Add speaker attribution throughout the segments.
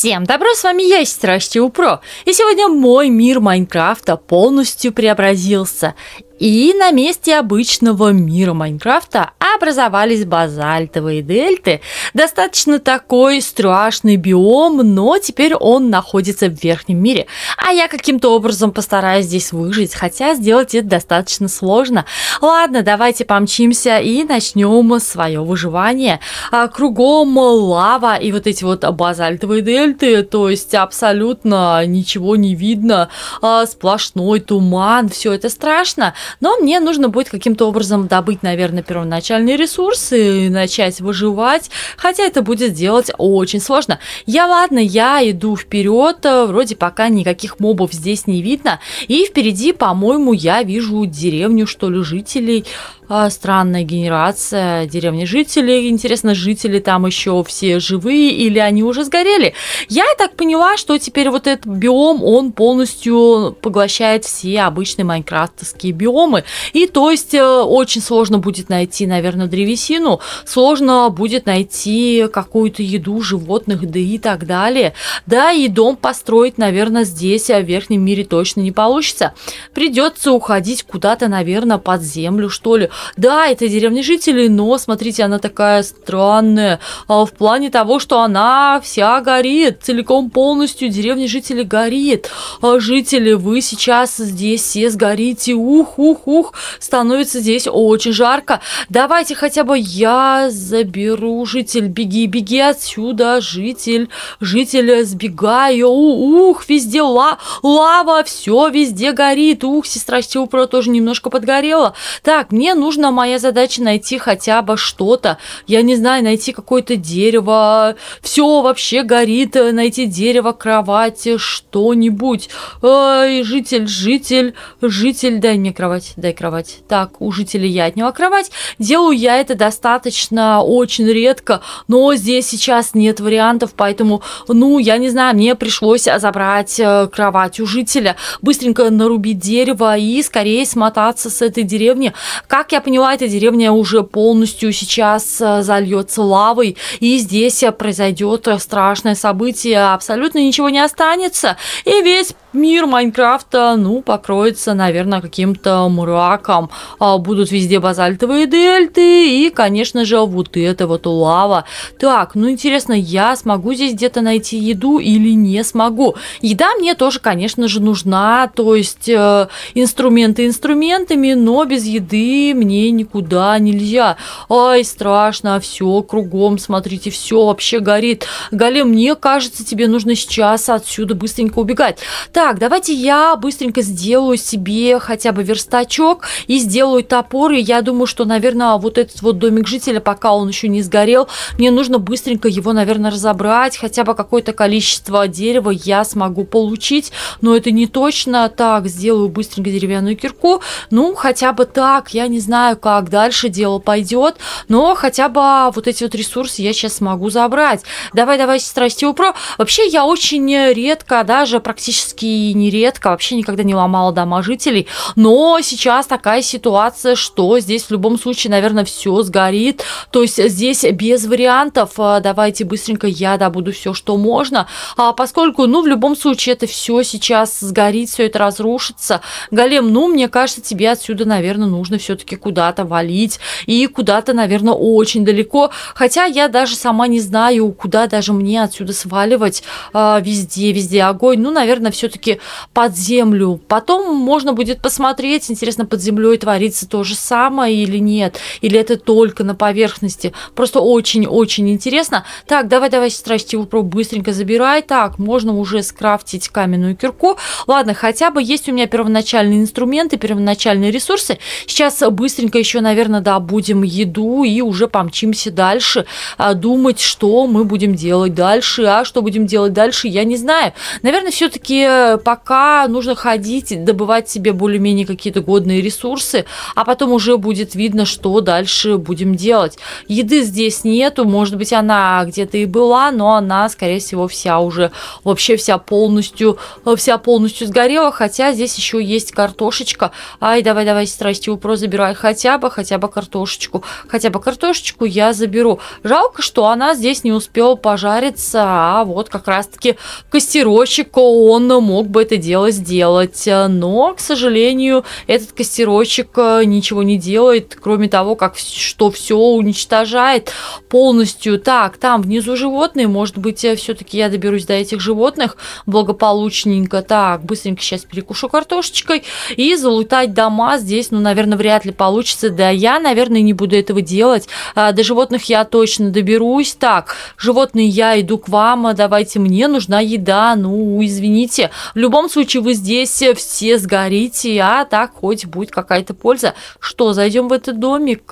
Speaker 1: Всем добро, с вами я, Страсти Упро, и сегодня мой мир Майнкрафта полностью преобразился, и на месте обычного мира Майнкрафта образовались базальтовые дельты. Достаточно такой страшный биом, но теперь он находится в верхнем мире. А я каким-то образом постараюсь здесь выжить, хотя сделать это достаточно сложно. Ладно, давайте помчимся и начнем свое выживание. А, кругом лава и вот эти вот базальтовые дельты, то есть абсолютно ничего не видно, а, сплошной туман, все это страшно. Но мне нужно будет каким-то образом добыть, наверное, первоначальные ресурсы и начать выживать, хотя это будет делать очень сложно. Я, ладно, я иду вперед, э, вроде пока никаких мобов здесь не видно, и впереди, по-моему, я вижу деревню, что ли, жителей, а, странная генерация деревни жителей. Интересно, жители там еще все живые или они уже сгорели? Я так поняла, что теперь вот этот биом, он полностью поглощает все обычные майнкрафтовские биомы. И то есть э, очень сложно будет найти, наверное, древесину, сложно будет найти какую-то еду животных, да и так далее. Да, и дом построить, наверное, здесь, а в верхнем мире точно не получится. Придется уходить куда-то, наверное, под землю, что ли да, это деревня жителей, но, смотрите, она такая странная а, в плане того, что она вся горит, целиком полностью деревня жителей горит. А, жители, вы сейчас здесь все сгорите, ух, ух, ух, становится здесь очень жарко. Давайте хотя бы я заберу житель, беги, беги отсюда, житель, житель, сбегаю, у, ух, везде ла лава, все везде горит, ух, сестра Стеупра тоже немножко подгорела. Так, мне нужно нужно, моя задача найти хотя бы что-то. Я не знаю, найти какое-то дерево. Все вообще горит. Э, найти дерево, кровать, э, что-нибудь. Эй, житель, житель, житель, дай мне кровать, дай кровать. Так, у жителя я отняла кровать. Делаю я это достаточно очень редко, но здесь сейчас нет вариантов, поэтому, ну, я не знаю, мне пришлось забрать э, кровать у жителя, быстренько нарубить дерево и скорее смотаться с этой деревни. Как я поняла, эта деревня уже полностью сейчас э, зальется лавой, и здесь э, произойдет э, страшное событие, абсолютно ничего не останется, и весь Мир Майнкрафта, ну, покроется, наверное, каким-то мраком. А, будут везде базальтовые дельты и, конечно же, вот это вот лава. Так, ну, интересно, я смогу здесь где-то найти еду или не смогу? Еда мне тоже, конечно же, нужна, то есть э, инструменты инструментами, но без еды мне никуда нельзя. Ай, страшно, все кругом, смотрите, все вообще горит. Галим, мне кажется, тебе нужно сейчас отсюда быстренько убегать. Так, давайте я быстренько сделаю себе хотя бы верстачок и сделаю топор. И я думаю, что, наверное, вот этот вот домик жителя, пока он еще не сгорел, мне нужно быстренько его, наверное, разобрать. Хотя бы какое-то количество дерева я смогу получить, но это не точно. Так, сделаю быстренько деревянную кирку. Ну, хотя бы так, я не знаю, как дальше дело пойдет, но хотя бы вот эти вот ресурсы я сейчас смогу забрать. Давай, давай, сестра Стеупро. Вообще, я очень редко, даже практически и нередко вообще никогда не ломала дома жителей. Но сейчас такая ситуация, что здесь в любом случае, наверное, все сгорит. То есть здесь без вариантов. А, давайте быстренько я добуду все, что можно. А поскольку, ну, в любом случае, это все сейчас сгорит, все это разрушится. Голем, ну, мне кажется, тебе отсюда, наверное, нужно все-таки куда-то валить. И куда-то, наверное, очень далеко. Хотя я даже сама не знаю, куда даже мне отсюда сваливать. А, везде, везде огонь. Ну, наверное, все-таки все-таки под землю. Потом можно будет посмотреть, интересно, под землей творится то же самое или нет, или это только на поверхности. Просто очень-очень интересно. Так, давай-давай, сестра Стилпро, быстренько забирай. Так, можно уже скрафтить каменную кирку. Ладно, хотя бы есть у меня первоначальные инструменты, первоначальные ресурсы. Сейчас быстренько еще, наверное, добудем еду и уже помчимся дальше а, думать, что мы будем делать дальше, а что будем делать дальше, я не знаю. Наверное, все-таки э, Э, пока нужно ходить, добывать себе более-менее какие-то годные ресурсы, а потом уже будет видно, что дальше будем делать. Еды здесь нету, может быть, она где-то и была, но она, скорее всего, вся уже, вообще вся полностью, э, вся полностью сгорела, хотя здесь еще есть картошечка. Ай, давай-давай, страсти, упро забирай хотя бы, хотя бы картошечку. Хотя бы картошечку я заберу. Жалко, что она здесь не успела пожариться, а вот как раз-таки костерочек, он может мог бы это дело сделать, э, но, к сожалению, этот костерочек э, ничего не делает, кроме того, как что все уничтожает полностью. Так, там внизу животные, может быть, э, все-таки я доберусь до этих животных благополучненько. Так, быстренько сейчас перекушу картошечкой и залутать дома здесь, ну, наверное, вряд ли получится. Да, я, наверное, не буду этого делать. А, до животных я точно доберусь. Так, животные, я иду к вам, давайте, мне нужна еда. Ну, извините, в любом случае вы здесь все сгорите, а так хоть будет какая-то польза. Что, зайдем в этот домик?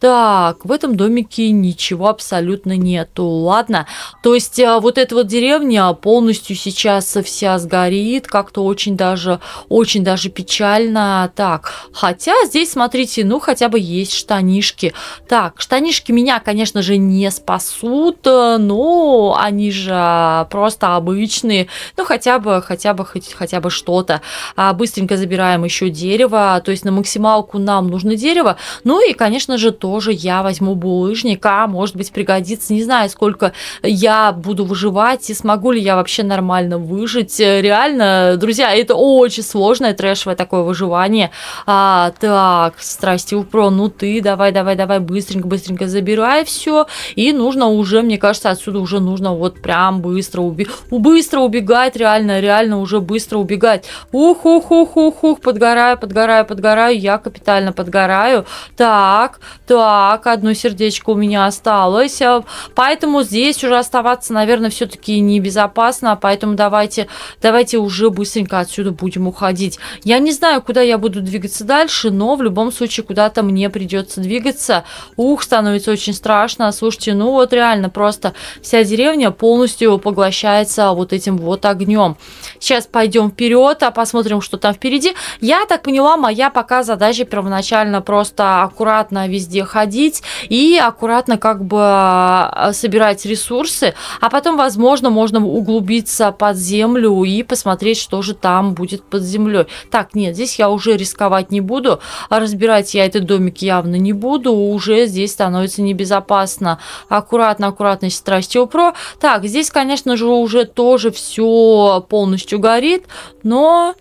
Speaker 1: Так, в этом домике ничего абсолютно нету. Ладно. То есть а, вот эта вот деревня полностью сейчас вся сгорит. Как-то очень даже, очень даже печально. Так, хотя здесь, смотрите, ну хотя бы есть штанишки. Так, штанишки меня, конечно же, не спасут, э, но они же а, просто обычные. Ну хотя бы, хотя бы, хоть, хотя бы что-то. А быстренько забираем еще дерево. То есть на максималку нам нужно дерево. Ну и, конечно же, то тоже я возьму булыжника, может быть, пригодится. Не знаю, сколько я буду выживать и смогу ли я вообще нормально выжить. Э, реально, друзья, это очень сложное трэшевое такое выживание. А, так, страсти упро, ну ты давай, давай, давай, быстренько, быстренько забирай все. И нужно уже, мне кажется, отсюда уже нужно вот прям быстро убегать. Быстро убегать, реально, реально уже быстро убегать. Ух, ух, ух, ух, ух, подгораю, подгораю, подгораю. Я капитально подгораю. Так, так так, одно сердечко у меня осталось. Э, поэтому здесь уже оставаться, наверное, все-таки небезопасно. Поэтому давайте, давайте уже быстренько отсюда будем уходить. Я не знаю, куда я буду двигаться дальше, но в любом случае куда-то мне придется двигаться. Ух, становится очень страшно. Слушайте, ну вот реально просто вся деревня полностью поглощается вот этим вот огнем. Сейчас пойдем вперед, а посмотрим, что там впереди. Я так поняла, моя пока задача первоначально просто аккуратно везде проходить и аккуратно как бы а, собирать ресурсы, а потом, возможно, можно углубиться под землю и посмотреть, что же там будет под землей. Так, нет, здесь я уже рисковать не буду, разбирать я этот домик явно не буду, уже здесь становится небезопасно. Аккуратно, аккуратно, страстью про. Так, здесь, конечно же, уже тоже все полностью горит, но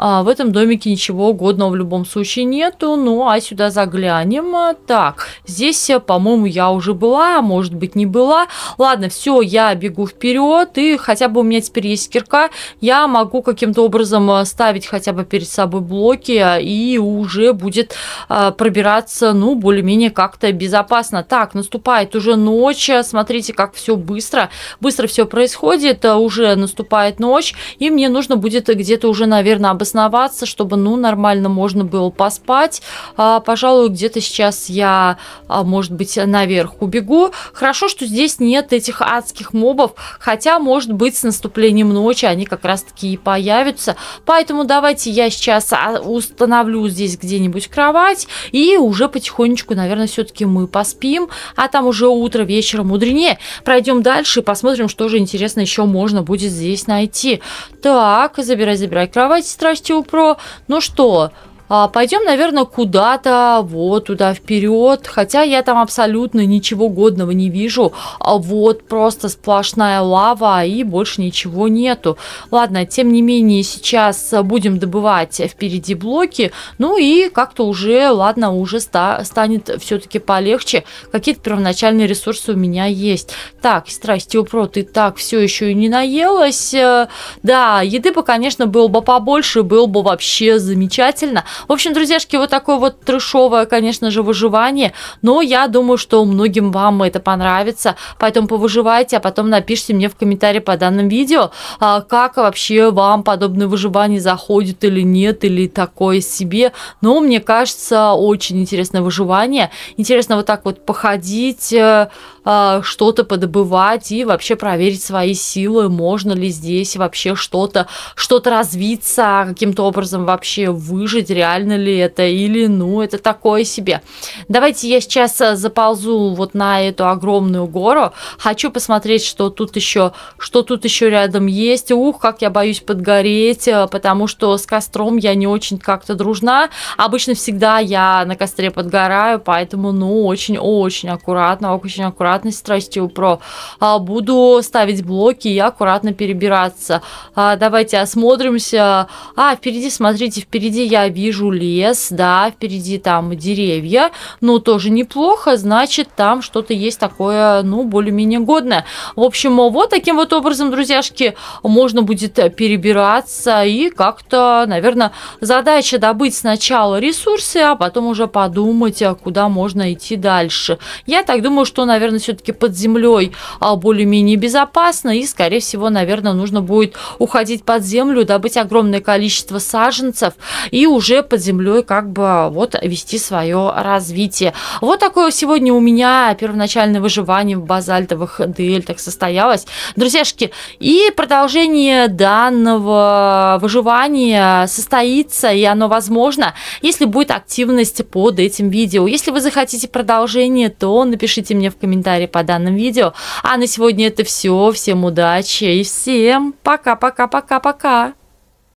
Speaker 1: а в этом домике ничего годного в любом случае нету. Ну, а сюда заглянем. Так, здесь, э, по-моему, я уже была, а может быть, не была. Ладно, все, я бегу вперед, и хотя бы у меня теперь есть кирка, я могу каким-то образом э, ставить хотя бы перед собой блоки, э, и уже будет э, пробираться, ну, более-менее как-то безопасно. Так, наступает уже ночь, смотрите, как все быстро, быстро все происходит, уже наступает ночь, и мне нужно будет где-то уже, наверное, обосноваться обосноваться, чтобы, ну, нормально можно было поспать. А, пожалуй, где-то сейчас я, а, может быть, наверх убегу. Хорошо, что здесь нет этих адских мобов, хотя, может быть, с наступлением ночи они как раз-таки и появятся. Поэтому давайте я сейчас а, установлю здесь где-нибудь кровать и уже потихонечку, наверное, все-таки мы поспим, а там уже утро, вечером мудренее. Пройдем дальше и посмотрим, что же интересно еще можно будет здесь найти. Так, забирай, забирай кровать, шастил упро, Ну что, а, пойдем, наверное, куда-то вот туда вперед, хотя я там абсолютно ничего годного не вижу, а вот просто сплошная лава и больше ничего нету. Ладно, тем не менее, сейчас будем добывать впереди блоки, ну и как-то уже, ладно, уже ста станет все-таки полегче, какие-то первоначальные ресурсы у меня есть. Так, страсти упро, ты так все еще и не наелась, э, да, еды бы, конечно, было бы побольше, было бы вообще замечательно, в общем, друзьяшки, вот такое вот трешовое, конечно же, выживание, но я думаю, что многим вам это понравится, поэтому повыживайте, а потом напишите мне в комментарии по данным видео, а, как вообще вам подобное выживание заходит или нет, или такое себе, но мне кажется, очень интересное выживание, интересно вот так вот походить, э, а, что-то подобывать и вообще проверить свои силы, можно ли здесь вообще что-то, что-то развиться, каким-то образом вообще выжить, реально ли это или ну это такое себе. Давайте я сейчас э, заползу вот на эту огромную гору, хочу посмотреть, что тут еще, что тут еще рядом есть. Ух, как я боюсь подгореть, э, потому что с костром я не очень как-то дружна. Обычно всегда я на костре подгораю, поэтому ну очень-очень аккуратно, очень аккуратно аккуратность с тростью про. А, буду ставить блоки и аккуратно перебираться. А, давайте осмотримся. А, впереди, смотрите, впереди я вижу лес, да, впереди там деревья. Ну, тоже неплохо, значит, там что-то есть такое, ну, более-менее годное. В общем, вот таким вот образом, друзьяшки, можно будет перебираться и как-то, наверное, задача добыть сначала ресурсы, а потом уже подумать, а куда можно идти дальше. Я так думаю, что, наверное, все-таки под землей а более-менее безопасно, и, скорее всего, наверное, нужно будет уходить под землю, добыть огромное количество саженцев и уже под землей как бы вот вести свое развитие. Вот такое сегодня у меня первоначальное выживание в базальтовых дельтах состоялось. Друзьяшки, и продолжение данного выживания состоится, и оно возможно, если будет активность под этим видео. Если вы захотите продолжение, то напишите мне в комментариях, комментарии по данным видео. А на сегодня это все. Всем удачи и всем пока-пока-пока-пока.